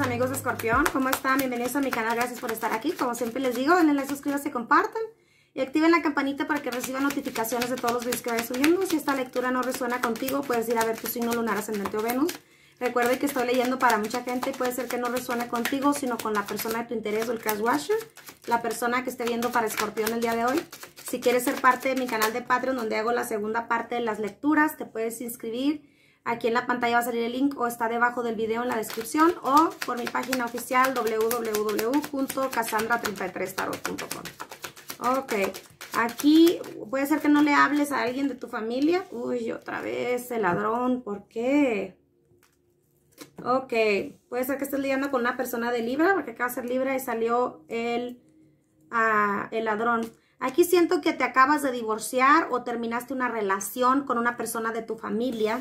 amigos de Escorpión, ¿cómo están? Bienvenidos a mi canal, gracias por estar aquí. Como siempre les digo, denle like, suscríbanse, compartan y activen la campanita para que reciban notificaciones de todos los videos que vaya subiendo. Si esta lectura no resuena contigo, puedes ir a ver tu signo lunar, ascendente o Venus. Recuerde que estoy leyendo para mucha gente, y puede ser que no resuene contigo, sino con la persona de tu interés o el cash washer, la persona que esté viendo para Escorpión el día de hoy. Si quieres ser parte de mi canal de Patreon, donde hago la segunda parte de las lecturas, te puedes inscribir Aquí en la pantalla va a salir el link o está debajo del video en la descripción o por mi página oficial wwwcasandra 33 tarotcom Ok, aquí puede ser que no le hables a alguien de tu familia. Uy, otra vez el ladrón, ¿por qué? Ok, puede ser que estés lidiando con una persona de Libra, porque acaba de ser Libra y salió el, ah, el ladrón. Aquí siento que te acabas de divorciar o terminaste una relación con una persona de tu familia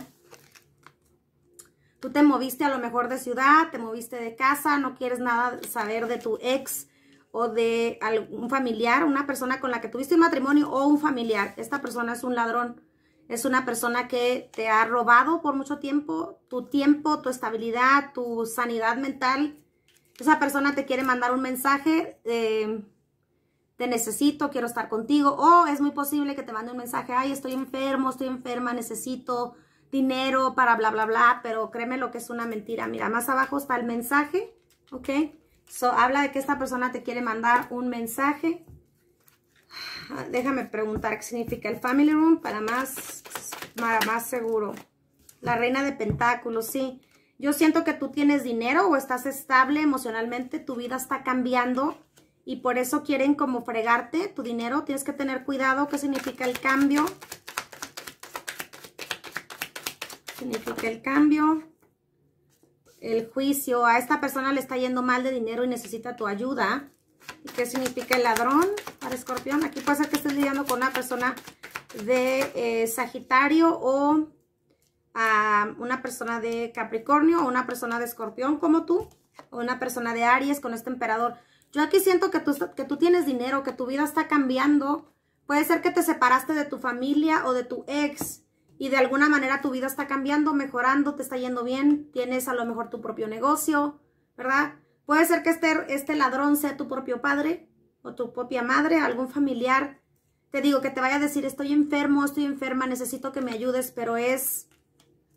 Tú te moviste a lo mejor de ciudad, te moviste de casa, no quieres nada saber de tu ex o de algún familiar, una persona con la que tuviste un matrimonio o un familiar. Esta persona es un ladrón. Es una persona que te ha robado por mucho tiempo tu tiempo, tu estabilidad, tu sanidad mental. Esa persona te quiere mandar un mensaje, te necesito, quiero estar contigo. O es muy posible que te mande un mensaje, ay, estoy enfermo, estoy enferma, necesito dinero para bla, bla, bla, pero créeme lo que es una mentira. Mira, más abajo está el mensaje, ¿ok? So, habla de que esta persona te quiere mandar un mensaje. Ah, déjame preguntar qué significa el family room para más, para más seguro. La reina de pentáculos, sí. Yo siento que tú tienes dinero o estás estable emocionalmente, tu vida está cambiando y por eso quieren como fregarte tu dinero. Tienes que tener cuidado qué significa el cambio. Significa el cambio. El juicio. A esta persona le está yendo mal de dinero y necesita tu ayuda. qué significa el ladrón para escorpión? Aquí puede ser que estés lidiando con una persona de eh, Sagitario o a una persona de Capricornio o una persona de Escorpión como tú o una persona de Aries con este emperador. Yo aquí siento que tú, que tú tienes dinero, que tu vida está cambiando. Puede ser que te separaste de tu familia o de tu ex y de alguna manera tu vida está cambiando, mejorando, te está yendo bien, tienes a lo mejor tu propio negocio, ¿verdad? Puede ser que este, este ladrón sea tu propio padre o tu propia madre, algún familiar. Te digo que te vaya a decir, estoy enfermo, estoy enferma, necesito que me ayudes, pero es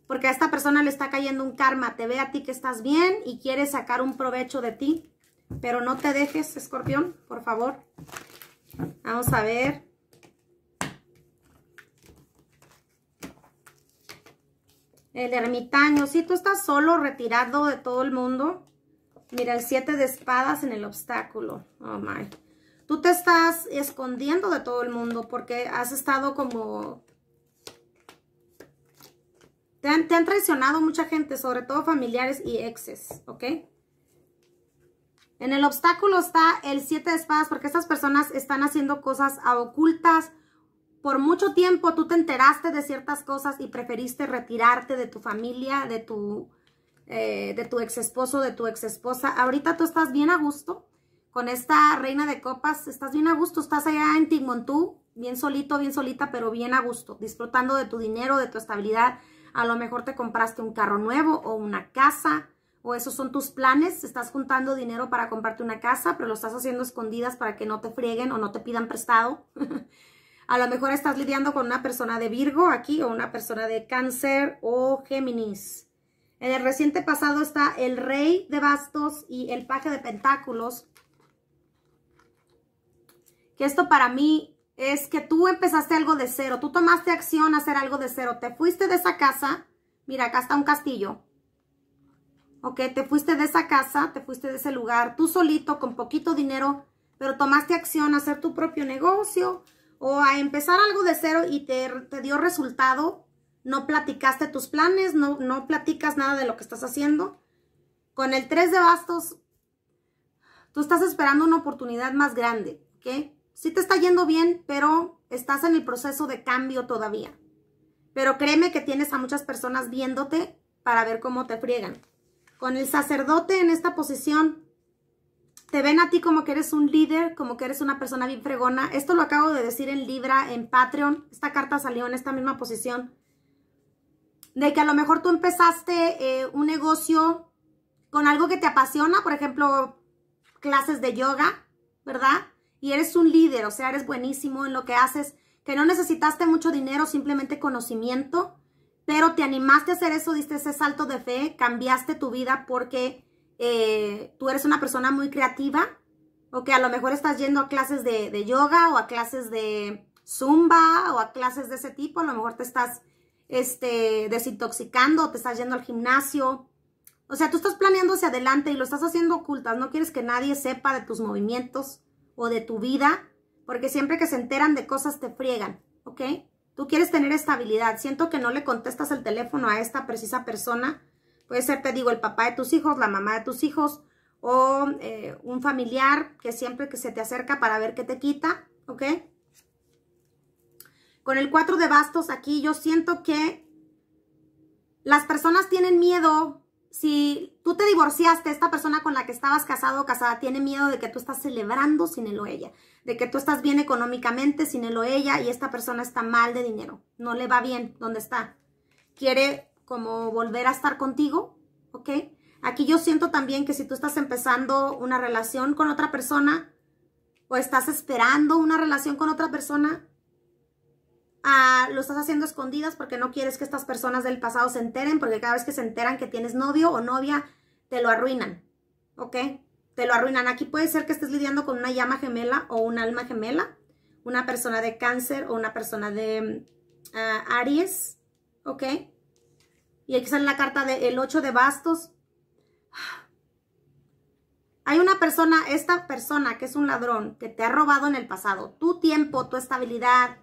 porque a esta persona le está cayendo un karma, te ve a ti que estás bien y quiere sacar un provecho de ti, pero no te dejes, escorpión, por favor. Vamos a ver. El ermitaño, si tú estás solo, retirado de todo el mundo. Mira, el siete de espadas en el obstáculo. Oh, my. Tú te estás escondiendo de todo el mundo porque has estado como... Te han, traicionado mucha gente, sobre todo familiares y exes, ¿ok? En el obstáculo está el siete de espadas porque estas personas están haciendo cosas a ocultas por mucho tiempo tú te enteraste de ciertas cosas y preferiste retirarte de tu familia, de tu, eh, de tu ex esposo, de tu ex esposa. Ahorita tú estás bien a gusto con esta reina de copas, estás bien a gusto, estás allá en Tigmontú, bien solito, bien solita, pero bien a gusto, disfrutando de tu dinero, de tu estabilidad. A lo mejor te compraste un carro nuevo o una casa, o esos son tus planes, estás juntando dinero para comprarte una casa, pero lo estás haciendo escondidas para que no te frieguen o no te pidan prestado. A lo mejor estás lidiando con una persona de Virgo aquí o una persona de Cáncer o Géminis. En el reciente pasado está el Rey de Bastos y el Paje de Pentáculos. Que esto para mí es que tú empezaste algo de cero. Tú tomaste acción a hacer algo de cero. Te fuiste de esa casa. Mira, acá está un castillo. Ok, te fuiste de esa casa, te fuiste de ese lugar, tú solito, con poquito dinero, pero tomaste acción a hacer tu propio negocio, o a empezar algo de cero y te, te dio resultado, no platicaste tus planes, no, no platicas nada de lo que estás haciendo. Con el 3 de bastos, tú estás esperando una oportunidad más grande, ¿ok? Sí te está yendo bien, pero estás en el proceso de cambio todavía. Pero créeme que tienes a muchas personas viéndote para ver cómo te friegan. Con el sacerdote en esta posición, te ven a ti como que eres un líder, como que eres una persona bien fregona. Esto lo acabo de decir en Libra, en Patreon. Esta carta salió en esta misma posición. De que a lo mejor tú empezaste eh, un negocio con algo que te apasiona, por ejemplo, clases de yoga, ¿verdad? Y eres un líder, o sea, eres buenísimo en lo que haces, que no necesitaste mucho dinero, simplemente conocimiento, pero te animaste a hacer eso, diste ese salto de fe, cambiaste tu vida porque eh, tú eres una persona muy creativa, o que a lo mejor estás yendo a clases de, yoga o a clases de zumba o a clases de ese tipo, a lo mejor te estás este, desintoxicando, te estás yendo al gimnasio. O sea, tú estás planeando hacia adelante y lo estás haciendo ocultas, no quieres que nadie sepa de tus movimientos o de tu vida, porque siempre que se enteran de cosas te friegan, ¿ok? Tú quieres tener estabilidad. Siento que no le contestas el teléfono a esta precisa persona Puede ser, te digo, el papá de tus hijos, la mamá de tus hijos o eh, un familiar que siempre que se te acerca para ver qué te quita, ¿ok? Con el cuatro de bastos aquí yo siento que las personas tienen miedo. Si tú te divorciaste, esta persona con la que estabas casado o casada tiene miedo de que tú estás celebrando sin él o ella, de que tú estás bien económicamente sin él o ella y esta persona está mal de dinero, no le va bien donde está. Quiere como volver a estar contigo, ¿ok? Aquí yo siento también que si tú estás empezando una relación con otra persona o estás esperando una relación con otra persona, ah, lo estás haciendo escondidas porque no quieres que estas personas del pasado se enteren, porque cada vez que se enteran que tienes novio o novia, te lo arruinan, ¿ok? Te lo arruinan. Aquí puede ser que estés lidiando con una llama gemela o un alma gemela, una persona de cáncer o una persona de ah, Aries, ¿ok? Y aquí sale la carta del 8 de bastos. Hay una persona, esta persona que es un ladrón, que te ha robado en el pasado tu tiempo, tu estabilidad.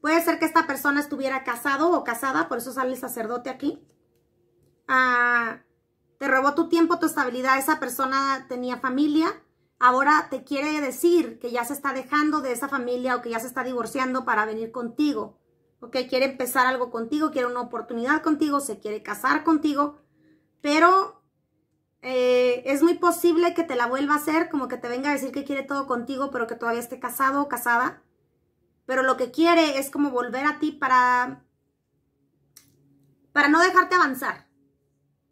Puede ser que esta persona estuviera casado o casada, por eso sale el sacerdote aquí. Ah, te robó tu tiempo, tu estabilidad. Esa persona tenía familia. Ahora te quiere decir que ya se está dejando de esa familia o que ya se está divorciando para venir contigo. ¿ok? Quiere empezar algo contigo, quiere una oportunidad contigo, se quiere casar contigo, pero eh, es muy posible que te la vuelva a hacer, como que te venga a decir que quiere todo contigo, pero que todavía esté casado o casada. Pero lo que quiere es como volver a ti para, para no dejarte avanzar,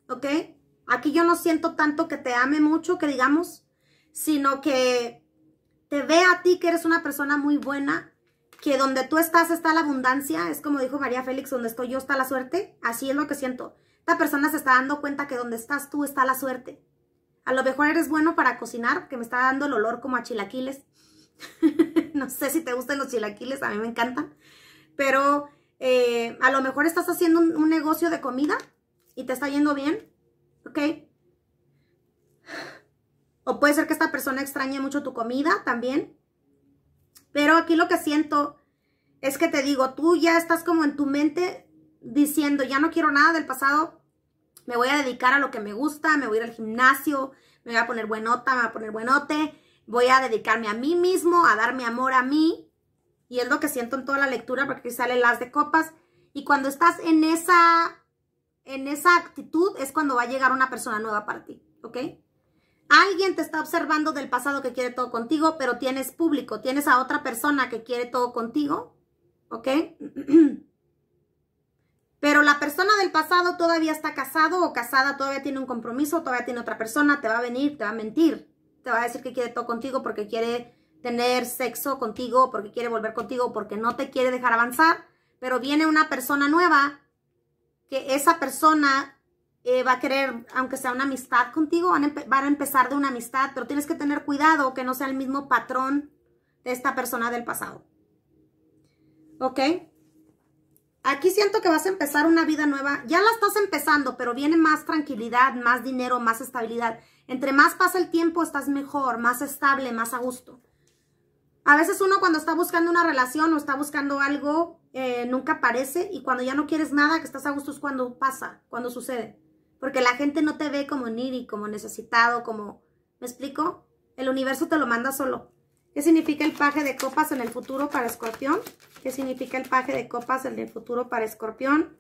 ¿ok? Aquí yo no siento tanto que te ame mucho, que digamos, sino que te ve a ti que eres una persona muy buena, que donde tú estás está la abundancia, es como dijo María Félix, donde estoy yo está la suerte, así es lo que siento. Esta persona se está dando cuenta que donde estás tú está la suerte. A lo mejor eres bueno para cocinar, que me está dando el olor como a chilaquiles. no sé si te gustan los chilaquiles, a mí me encantan. Pero eh, a lo mejor estás haciendo un, un negocio de comida y te está yendo bien, ¿ok? O puede ser que esta persona extrañe mucho tu comida también. Pero aquí lo que siento es que te digo, tú ya estás como en tu mente diciendo, ya no quiero nada del pasado, me voy a dedicar a lo que me gusta, me voy a ir al gimnasio, me voy a poner buenota, me voy a poner buenote, voy a dedicarme a mí mismo, a darme amor a mí. Y es lo que siento en toda la lectura, porque sale las de copas. Y cuando estás en esa, en esa actitud, es cuando va a llegar una persona nueva para ti, ¿ok? Alguien te está observando del pasado que quiere todo contigo, pero tienes público, tienes a otra persona que quiere todo contigo, ¿ok? Pero la persona del pasado todavía está casado o casada, todavía tiene un compromiso, todavía tiene otra persona, te va a venir, te va a mentir, te va a decir que quiere todo contigo porque quiere tener sexo contigo, porque quiere volver contigo, porque no te quiere dejar avanzar, pero viene una persona nueva que esa persona eh, va a querer, aunque sea una amistad contigo, van a, empezar de una amistad, pero tienes que tener cuidado que no sea el mismo patrón de esta persona del pasado. ¿Ok? Aquí siento que vas a empezar una vida nueva. Ya la estás empezando, pero viene más tranquilidad, más dinero, más estabilidad. Entre más pasa el tiempo, estás mejor, más estable, más a gusto. A veces uno cuando está buscando una relación o está buscando algo, eh, nunca aparece y cuando ya no quieres nada, que estás a gusto es cuando pasa, cuando sucede. Porque la gente no te ve como needy, como necesitado, como... ¿Me explico? El universo te lo manda solo. ¿Qué significa el paje de copas en el futuro para escorpión? ¿Qué significa el paje de copas en el futuro para escorpión?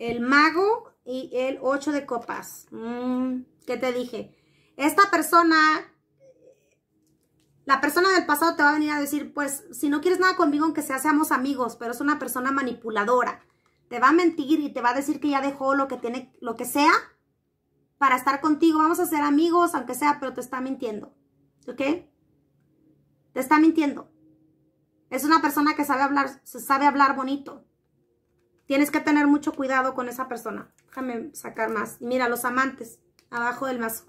El mago y el ocho de copas. Mm, ¿Qué te dije? Esta persona la persona del pasado te va a venir a decir, pues, si no quieres nada conmigo, aunque sea, seamos amigos, pero es una persona manipuladora te va a mentir y te va a decir que ya dejó lo que tiene, lo que sea, para estar contigo. Vamos a ser amigos, aunque sea, pero te está mintiendo. ¿Ok? Te está mintiendo. Es una persona que sabe hablar, sabe hablar bonito. Tienes que tener mucho cuidado con esa persona. Déjame sacar más. Y mira, los amantes, abajo del mazo.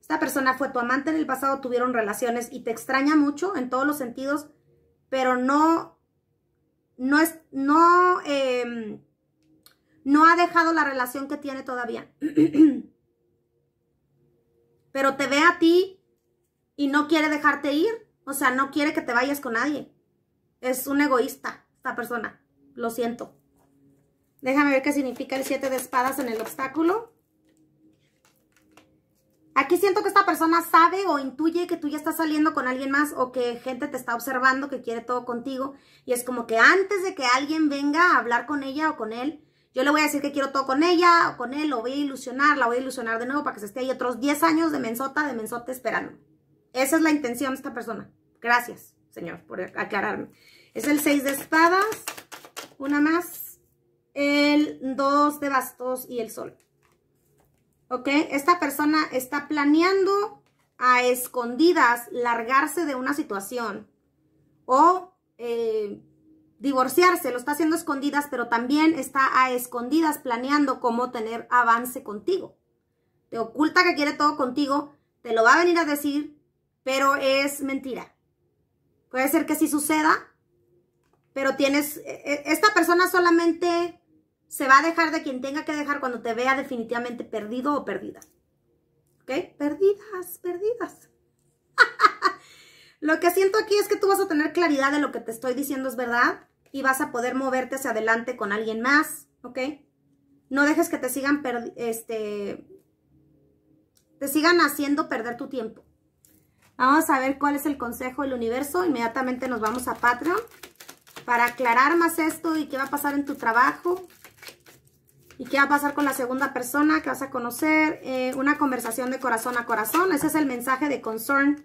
Esta persona fue tu amante en el pasado, tuvieron relaciones y te extraña mucho en todos los sentidos, pero no, no es, no, eh, no ha dejado la relación que tiene todavía. Pero te ve a ti y no quiere dejarte ir. O sea, no quiere que te vayas con nadie. Es un egoísta esta persona. Lo siento. Déjame ver qué significa el siete de espadas en el obstáculo. Aquí siento que esta persona sabe o intuye que tú ya estás saliendo con alguien más o que gente te está observando, que quiere todo contigo. Y es como que antes de que alguien venga a hablar con ella o con él, yo le voy a decir que quiero todo con ella o con él, lo voy a ilusionar, la voy a ilusionar de nuevo para que se esté ahí otros 10 años de mensota, de mensote esperando. Esa es la intención de esta persona. Gracias, señor, por aclararme. Es el 6 de espadas, una más, el 2 de bastos y el sol. ¿Ok? Esta persona está planeando a escondidas largarse de una situación o eh, divorciarse, lo está haciendo escondidas, pero también está a escondidas planeando cómo tener avance contigo. Te oculta que quiere todo contigo, te lo va a venir a decir, pero es mentira. Puede ser que sí suceda, pero tienes, e, e, esta persona solamente se va a dejar de quien tenga que dejar cuando te vea definitivamente perdido o perdida. ¿Ok? Perdidas, perdidas. lo que siento aquí es que tú vas a tener claridad de lo que te estoy diciendo es verdad y vas a poder moverte hacia adelante con alguien más, ¿ok? No dejes que te sigan, este, te sigan haciendo perder tu tiempo. Vamos a ver cuál es el consejo del universo. Inmediatamente nos vamos a Patreon para aclarar más esto y qué va a pasar en tu trabajo. ¿Y qué va a pasar con la segunda persona que vas a conocer? Eh, una conversación de corazón a corazón. Ese es el mensaje de concern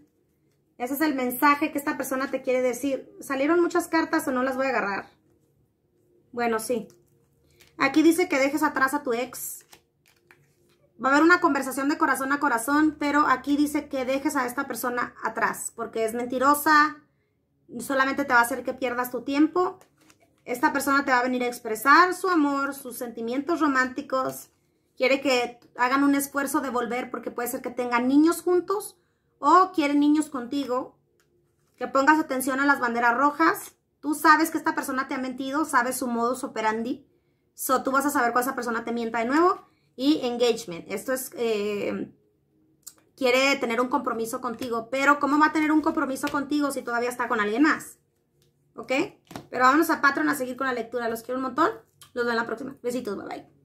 ese es el mensaje que esta persona te quiere decir. ¿Salieron muchas cartas o no las voy a agarrar? Bueno, sí. Aquí dice que dejes atrás a tu ex. Va a haber una conversación de corazón a corazón, pero aquí dice que dejes a esta persona atrás, porque es mentirosa, solamente te va a hacer que pierdas tu tiempo. Esta persona te va a venir a expresar su amor, sus sentimientos románticos. Quiere que hagan un esfuerzo de volver porque puede ser que tengan niños juntos o quieren niños contigo, que pongas atención a las banderas rojas. Tú sabes que esta persona te ha mentido, sabes su modus operandi. So, tú vas a saber cuál esa persona te mienta de nuevo. Y engagement. Esto es, eh, quiere tener un compromiso contigo. Pero, ¿cómo va a tener un compromiso contigo si todavía está con alguien más? ¿Ok? Pero vámonos a Patreon a seguir con la lectura. Los quiero un montón. Los veo en la próxima. Besitos. Bye, bye.